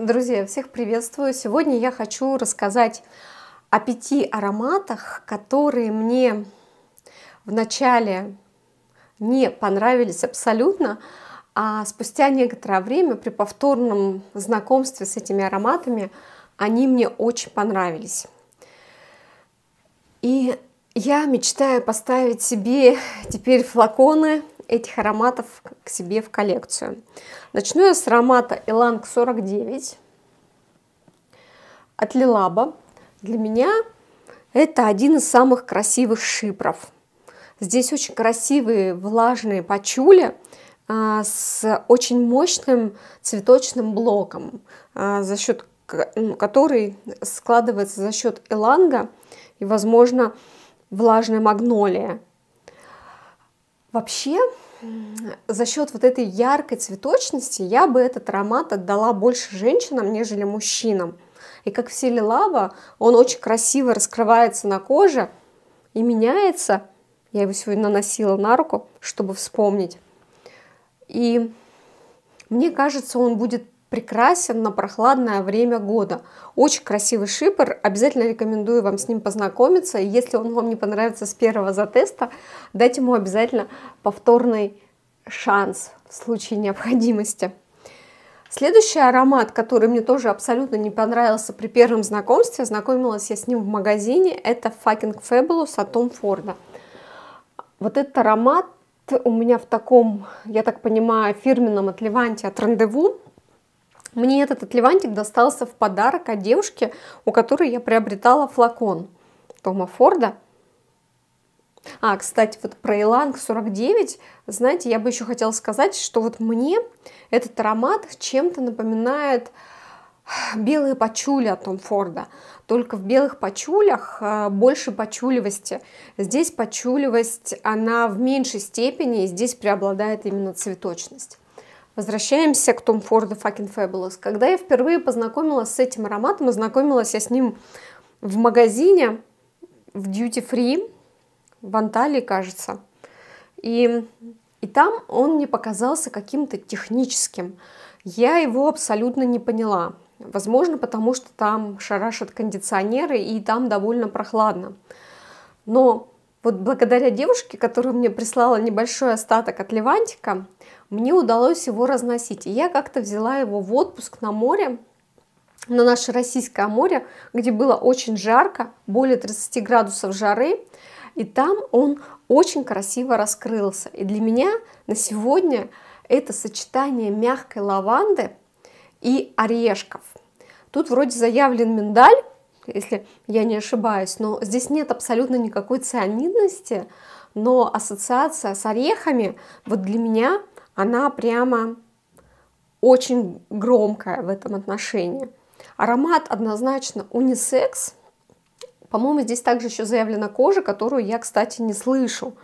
Друзья, всех приветствую! Сегодня я хочу рассказать о пяти ароматах, которые мне вначале не понравились абсолютно, а спустя некоторое время при повторном знакомстве с этими ароматами они мне очень понравились. И я мечтаю поставить себе теперь флаконы этих ароматов к себе в коллекцию. Начну я с аромата Elang 49 от Лилаба. Для меня это один из самых красивых шипров. Здесь очень красивые влажные пачули а, с очень мощным цветочным блоком, а, за счет ну, который складывается за счет эланга и, возможно, влажная магнолия. Вообще, за счет вот этой яркой цветочности я бы этот аромат отдала больше женщинам, нежели мужчинам. И как в силе он очень красиво раскрывается на коже и меняется. Я его сегодня наносила на руку, чтобы вспомнить. И мне кажется, он будет прекрасен на прохладное время года. Очень красивый шипр, обязательно рекомендую вам с ним познакомиться. Если он вам не понравится с первого затеста, дайте ему обязательно повторный шанс в случае необходимости. Следующий аромат, который мне тоже абсолютно не понравился при первом знакомстве, знакомилась я с ним в магазине, это Fucking Fabulous от Том Форда. Вот этот аромат у меня в таком, я так понимаю, фирменном отливанте от рандеву. Мне этот атлевантик достался в подарок от а девушки, у которой я приобретала флакон Тома Форда. А, кстати, вот про Иланг 49, знаете, я бы еще хотела сказать, что вот мне этот аромат чем-то напоминает белые пачули от Том Форда. Только в белых пачулях а, больше пачуливости. Здесь пачуливость она в меньшей степени, и здесь преобладает именно цветочность. Возвращаемся к Tom Ford Fucking Fabulous. Когда я впервые познакомилась с этим ароматом, и знакомилась я с ним в магазине, в Duty Free, в Анталии, кажется. И, и там он мне показался каким-то техническим. Я его абсолютно не поняла. Возможно, потому что там шарашат кондиционеры, и там довольно прохладно. Но вот благодаря девушке, которая мне прислала небольшой остаток от Левантика, мне удалось его разносить. И я как-то взяла его в отпуск на море, на наше российское море, где было очень жарко, более 30 градусов жары, и там он очень красиво раскрылся. И для меня на сегодня это сочетание мягкой лаванды и орешков. Тут вроде заявлен миндаль, если я не ошибаюсь, но здесь нет абсолютно никакой цианидности, но ассоциация с орехами вот для меня – она прямо очень громкая в этом отношении. Аромат однозначно унисекс. По-моему, здесь также еще заявлена кожа, которую я, кстати, не слышу.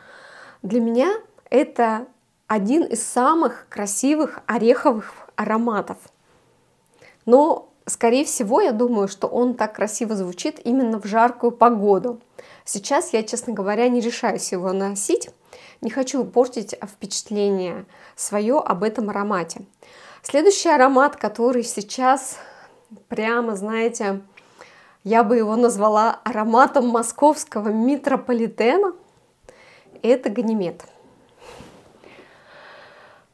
Для меня это один из самых красивых ореховых ароматов. Но, скорее всего, я думаю, что он так красиво звучит именно в жаркую погоду. Сейчас я, честно говоря, не решаюсь его носить, не хочу портить впечатление свое об этом аромате. Следующий аромат, который сейчас прямо, знаете, я бы его назвала ароматом московского метрополитена, это ганимед.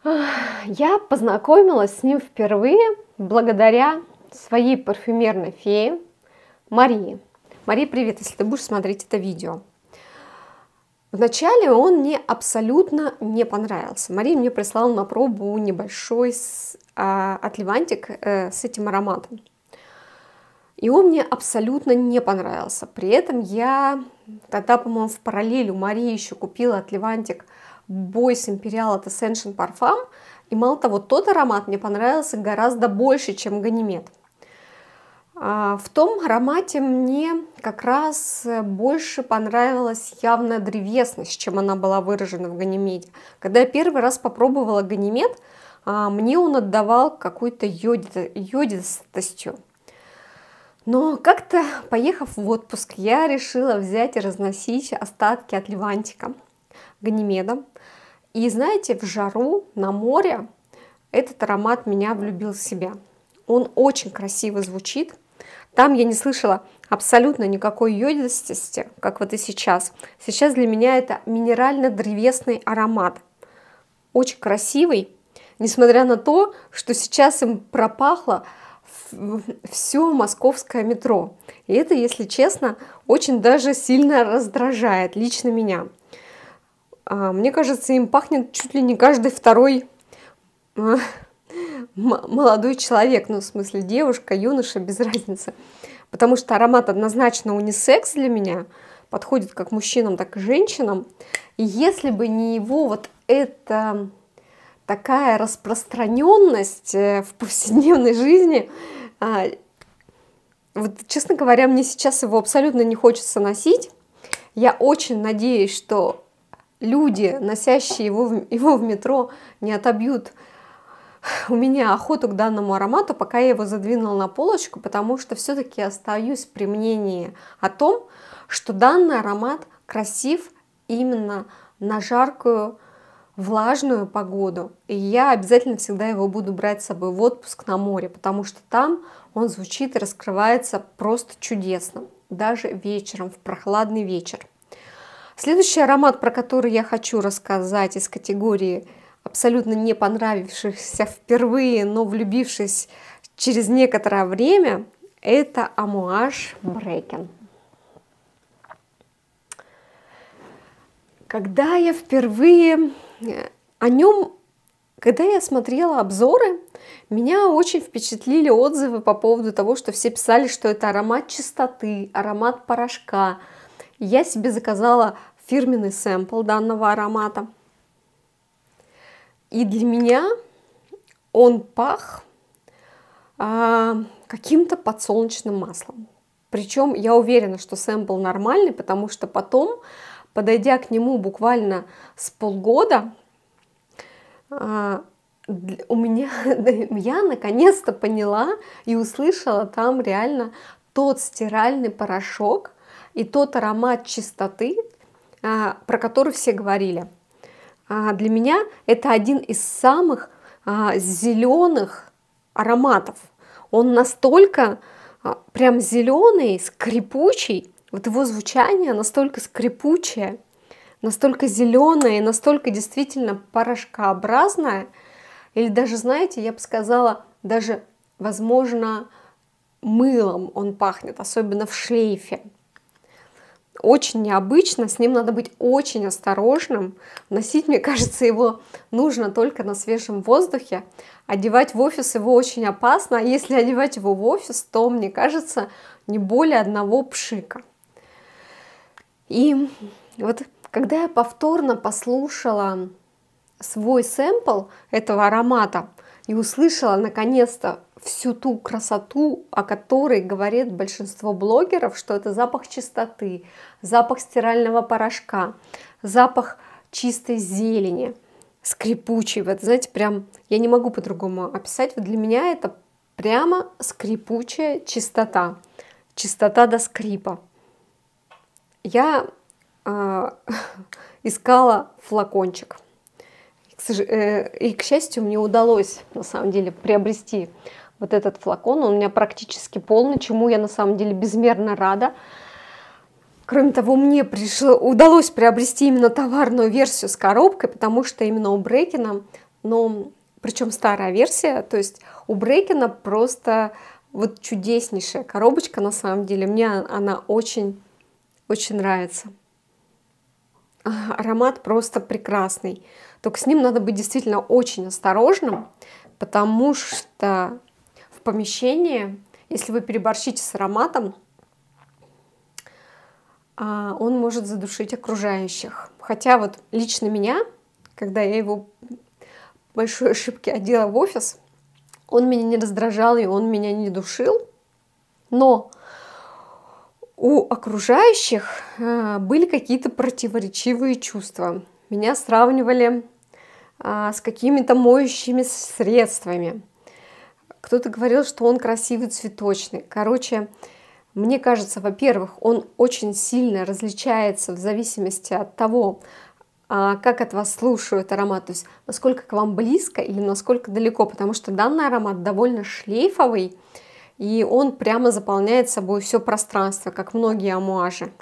Я познакомилась с ним впервые благодаря своей парфюмерной фее Марии. Мария, привет, если ты будешь смотреть это видео. Вначале он мне абсолютно не понравился. Мария мне прислала на пробу небольшой а, отливантик э, с этим ароматом. И он мне абсолютно не понравился. При этом я тогда, по-моему, в параллель у Марии еще купила отливантик Boys Imperial от Ascension Parfum. И мало того, тот аромат мне понравился гораздо больше, чем Ганимед. А, в том аромате мне как раз э, больше понравилась явная древесность, чем она была выражена в ганимеде. Когда я первый раз попробовала ганимед, а, мне он отдавал какой-то йодистостью. Но как-то, поехав в отпуск, я решила взять и разносить остатки от Левантика Ганимеда. И знаете, в жару на море этот аромат меня влюбил в себя. Он очень красиво звучит, там я не слышала абсолютно никакой йодистости, как вот и сейчас. Сейчас для меня это минерально-древесный аромат. Очень красивый, несмотря на то, что сейчас им пропахло все московское метро. И это, если честно, очень даже сильно раздражает лично меня. А, мне кажется, им пахнет чуть ли не каждый второй а, молодой человек, ну, в смысле, девушка, юноша, без разницы. Потому что аромат однозначно унисекс для меня, подходит как мужчинам, так и женщинам. И если бы не его вот эта такая распространенность э, в повседневной жизни, а, вот, честно говоря, мне сейчас его абсолютно не хочется носить. Я очень надеюсь, что люди, носящие его в, его в метро, не отобьют у меня охоту к данному аромату, пока я его задвинула на полочку, потому что все-таки остаюсь при мнении о том, что данный аромат красив именно на жаркую, влажную погоду. И я обязательно всегда его буду брать с собой в отпуск на море, потому что там он звучит и раскрывается просто чудесно, даже вечером, в прохладный вечер. Следующий аромат, про который я хочу рассказать из категории абсолютно не понравившихся впервые, но влюбившись через некоторое время, это Амуаш Брекен. Когда я впервые э, о нем, когда я смотрела обзоры, меня очень впечатлили отзывы по поводу того, что все писали, что это аромат чистоты, аромат порошка. Я себе заказала фирменный сэмпл данного аромата – и для меня он пах а, каким-то подсолнечным маслом. Причем я уверена, что сэмпл нормальный, потому что потом, подойдя к нему буквально с полгода, а, у меня, я наконец-то поняла и услышала там реально тот стиральный порошок и тот аромат чистоты, а, про который все говорили – а, для меня это один из самых а, зеленых ароматов. Он настолько а, прям зеленый, скрипучий, вот его звучание настолько скрипучее, настолько зеленое настолько действительно порошкообразное, или даже, знаете, я бы сказала, даже, возможно, мылом он пахнет, особенно в шлейфе очень необычно, с ним надо быть очень осторожным. Носить, мне кажется, его нужно только на свежем воздухе. Одевать в офис его очень опасно, а если одевать его в офис, то, мне кажется, не более одного пшика. И вот когда я повторно послушала свой сэмпл этого аромата и услышала наконец-то всю ту красоту, о которой говорит большинство блогеров, что это запах чистоты, запах стирального порошка, запах чистой зелени, скрипучий. Вот знаете, прям я не могу по-другому описать. Вот для меня это прямо скрипучая чистота, чистота до скрипа. Я э, искала флакончик. Э, и, к счастью, мне удалось, на самом деле, приобрести вот этот флакон, он у меня практически полный, чему я на самом деле безмерно рада. Кроме того, мне пришло, удалось приобрести именно товарную версию с коробкой, потому что именно у Брейкина, но ну, причем старая версия, то есть у Брейкина просто вот чудеснейшая коробочка на самом деле, мне она очень, очень нравится. Аромат просто прекрасный, только с ним надо быть действительно очень осторожным, потому что в помещении, если вы переборщите с ароматом, а, он может задушить окружающих. Хотя вот лично меня, когда я его большой ошибки одела в офис, он меня не раздражал и он меня не душил. Но у окружающих а, были какие-то противоречивые чувства. Меня сравнивали а, с какими-то моющими средствами кто-то говорил, что он красивый цветочный. Короче, мне кажется, во-первых, он очень сильно различается в зависимости от того, а, как от вас слушают аромат, то есть насколько к вам близко или насколько далеко, потому что данный аромат довольно шлейфовый, и он прямо заполняет собой все пространство, как многие амуажи.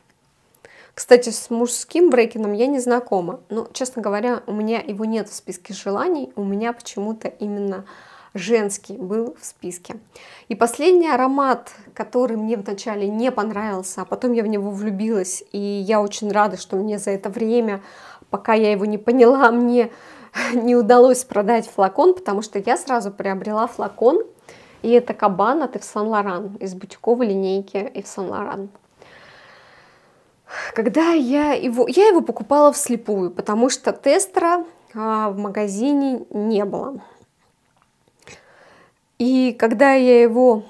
Кстати, с мужским брекином я не знакома, но, честно говоря, у меня его нет в списке желаний, у меня почему-то именно женский был в списке. И последний аромат, который мне вначале не понравился, а потом я в него влюбилась, и я очень рада, что мне за это время, пока я его не поняла, мне не удалось продать флакон, потому что я сразу приобрела флакон, и это Кабан от Ивсан Лоран, из бутиковой линейки Ивсан Лоран. Когда я его... Я его покупала вслепую, потому что тестера а, в магазине не было. И когда я его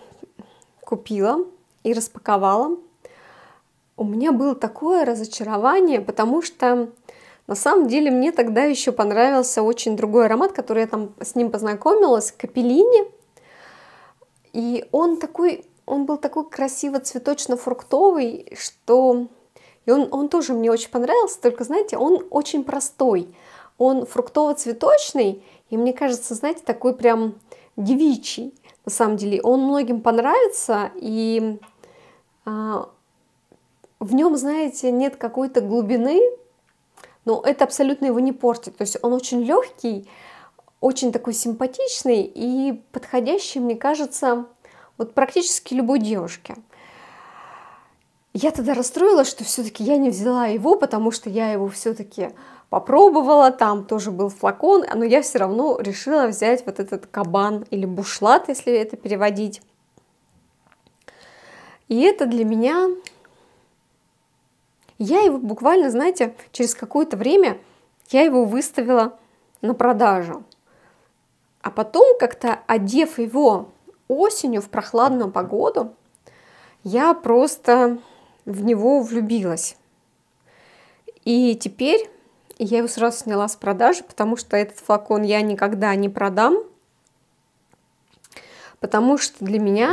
купила и распаковала, у меня было такое разочарование, потому что на самом деле мне тогда еще понравился очень другой аромат, который я там с ним познакомилась, капеллини. И он такой, он был такой красиво цветочно-фруктовый, что... И он, он тоже мне очень понравился, только, знаете, он очень простой. Он фруктово-цветочный, и мне кажется, знаете, такой прям девичий, на самом деле. Он многим понравится, и а, в нем, знаете, нет какой-то глубины, но это абсолютно его не портит. То есть он очень легкий, очень такой симпатичный и подходящий, мне кажется, вот практически любой девушке. Я тогда расстроилась, что все-таки я не взяла его, потому что я его все-таки попробовала, там тоже был флакон, но я все равно решила взять вот этот кабан или бушлат, если это переводить. И это для меня... Я его буквально, знаете, через какое-то время я его выставила на продажу. А потом, как-то одев его осенью в прохладную погоду, я просто в него влюбилась. И теперь и я его сразу сняла с продажи, потому что этот флакон я никогда не продам. Потому что для меня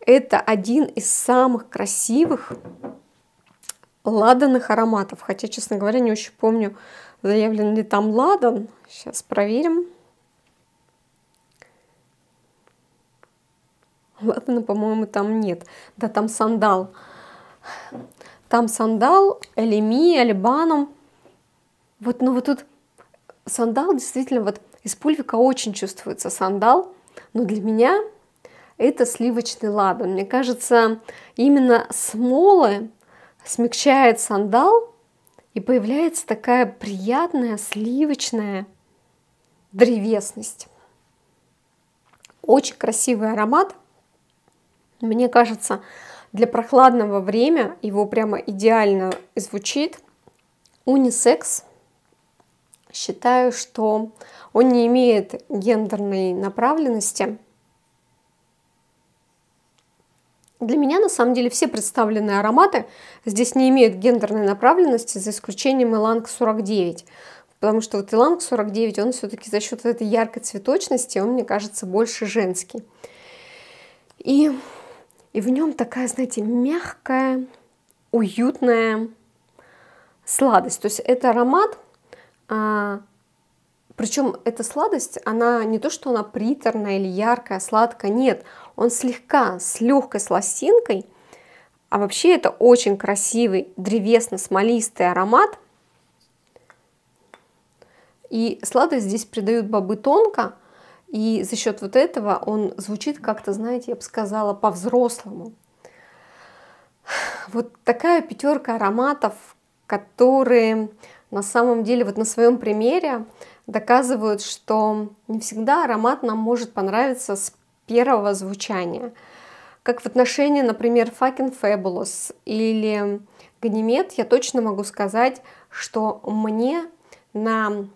это один из самых красивых ладанных ароматов. Хотя, честно говоря, не очень помню, заявлен ли там ладан. Сейчас проверим. Ладана, по-моему, там нет. Да, там сандал. Там сандал, элеми, альбаном. Вот, ну вот тут сандал действительно вот из пульвика очень чувствуется сандал, но для меня это сливочный ладан. Мне кажется, именно смолы смягчает сандал, и появляется такая приятная сливочная древесность. Очень красивый аромат. Мне кажется, для прохладного времени его прямо идеально звучит. Унисекс – считаю, что он не имеет гендерной направленности. Для меня, на самом деле, все представленные ароматы здесь не имеют гендерной направленности, за исключением Иланг 49. Потому что вот Иланг 49, он все-таки за счет этой яркой цветочности, он, мне кажется, больше женский. И, и в нем такая, знаете, мягкая, уютная сладость. То есть это аромат, а, Причем эта сладость, она не то, что она приторная или яркая, сладкая, нет. Он слегка с легкой сластинкой, а вообще это очень красивый древесно-смолистый аромат. И сладость здесь придают бобы тонко, и за счет вот этого он звучит как-то, знаете, я бы сказала, по-взрослому. Вот такая пятерка ароматов, которые на самом деле вот на своем примере доказывают, что не всегда аромат нам может понравиться с первого звучания. Как в отношении, например, Fucking Fabulous или Ганимед, я точно могу сказать, что мне на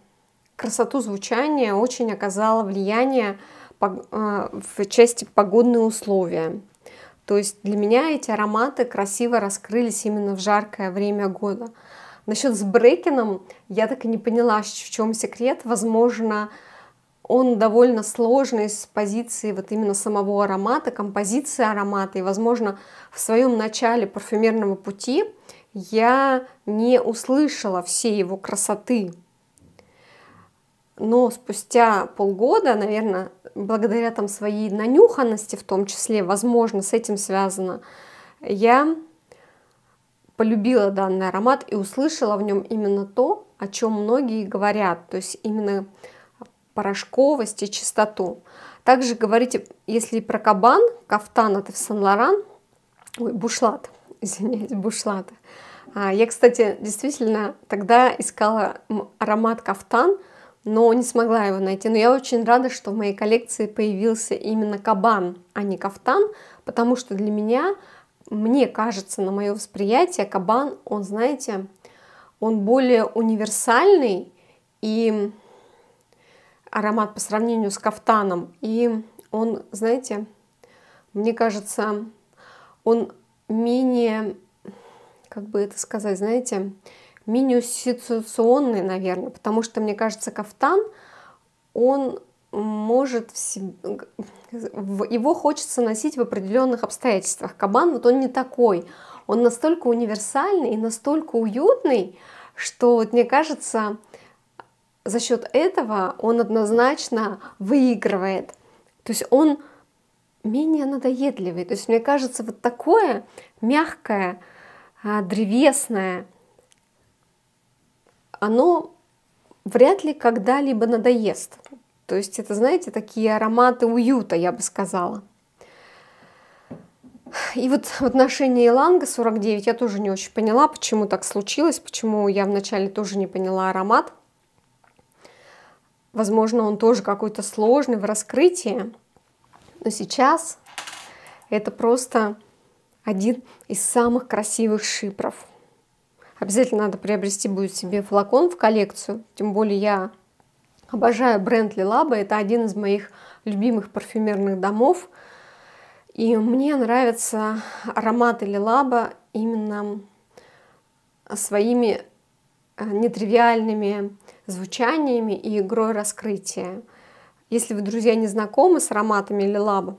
красоту звучания очень оказало влияние э, в части погодные условия. То есть для меня эти ароматы красиво раскрылись именно в жаркое время года. Насчет с Брекином я так и не поняла, в чем секрет. Возможно, он довольно сложный с позиции вот именно самого аромата, композиции аромата. И, возможно, в своем начале парфюмерного пути я не услышала всей его красоты. Но спустя полгода, наверное, благодаря там своей нанюханности в том числе, возможно, с этим связано, я полюбила данный аромат и услышала в нем именно то, о чем многие говорят, то есть именно порошковость и чистоту. Также говорите, если про кабан, кафтан это в Сан-Лоран, ой, бушлат, извиняюсь, бушлат. А, я, кстати, действительно тогда искала аромат кафтан, но не смогла его найти. Но я очень рада, что в моей коллекции появился именно кабан, а не кафтан, потому что для меня мне кажется, на мое восприятие, кабан, он, знаете, он более универсальный и аромат по сравнению с кафтаном. И он, знаете, мне кажется, он менее, как бы это сказать, знаете, менее ситуационный, наверное, потому что, мне кажется, кафтан, он может в себе, его хочется носить в определенных обстоятельствах. Кабан вот он не такой. Он настолько универсальный и настолько уютный, что вот мне кажется, за счет этого он однозначно выигрывает. То есть он менее надоедливый. То есть мне кажется, вот такое мягкое, а, древесное, оно вряд ли когда-либо надоест. То есть это, знаете, такие ароматы уюта, я бы сказала. И вот в отношении Ланга 49 я тоже не очень поняла, почему так случилось, почему я вначале тоже не поняла аромат. Возможно, он тоже какой-то сложный в раскрытии, но сейчас это просто один из самых красивых шипров. Обязательно надо приобрести будет себе флакон в коллекцию, тем более я Обожаю бренд Лилаба, это один из моих любимых парфюмерных домов. И мне нравятся ароматы Лилаба именно своими э, нетривиальными звучаниями и игрой раскрытия. Если вы, друзья, не знакомы с ароматами Лилаба,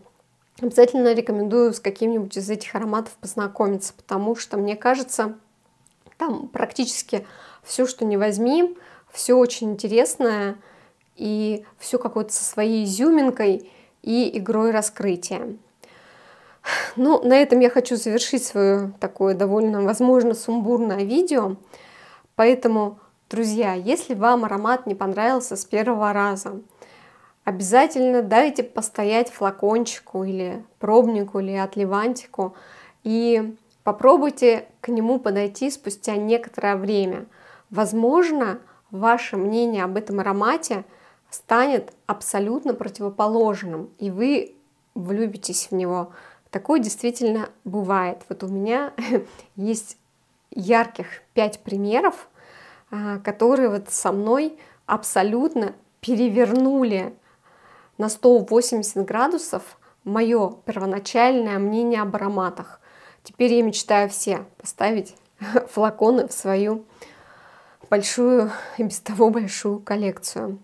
обязательно рекомендую с каким-нибудь из этих ароматов познакомиться, потому что, мне кажется, там практически все, что не возьми, все очень интересное – и все какое то со своей изюминкой и игрой раскрытия. Ну, на этом я хочу завершить свое такое довольно, возможно, сумбурное видео. Поэтому, друзья, если вам аромат не понравился с первого раза, обязательно дайте постоять флакончику или пробнику или отливантику и попробуйте к нему подойти спустя некоторое время. Возможно, ваше мнение об этом аромате – станет абсолютно противоположным, и вы влюбитесь в него. Такое действительно бывает. Вот у меня есть ярких пять примеров, а, которые вот со мной абсолютно перевернули на 180 градусов мое первоначальное мнение об ароматах. Теперь я мечтаю все поставить флаконы в свою большую и без того большую коллекцию.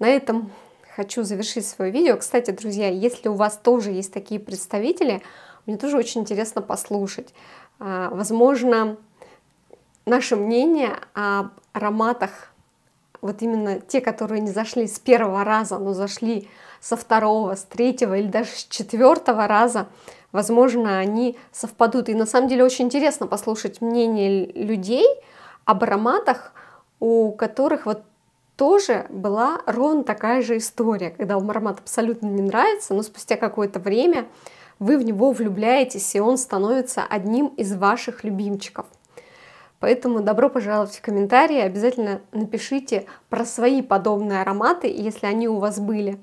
На этом хочу завершить свое видео. Кстати, друзья, если у вас тоже есть такие представители, мне тоже очень интересно послушать. А, возможно, наше мнение об ароматах, вот именно те, которые не зашли с первого раза, но зашли со второго, с третьего или даже с четвертого раза, возможно, они совпадут. И на самом деле очень интересно послушать мнение людей об ароматах, у которых вот тоже была ровно такая же история, когда вам аромат абсолютно не нравится, но спустя какое-то время вы в него влюбляетесь, и он становится одним из ваших любимчиков. Поэтому добро пожаловать в комментарии, обязательно напишите про свои подобные ароматы, если они у вас были.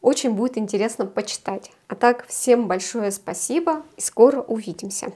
Очень будет интересно почитать. А так, всем большое спасибо и скоро увидимся.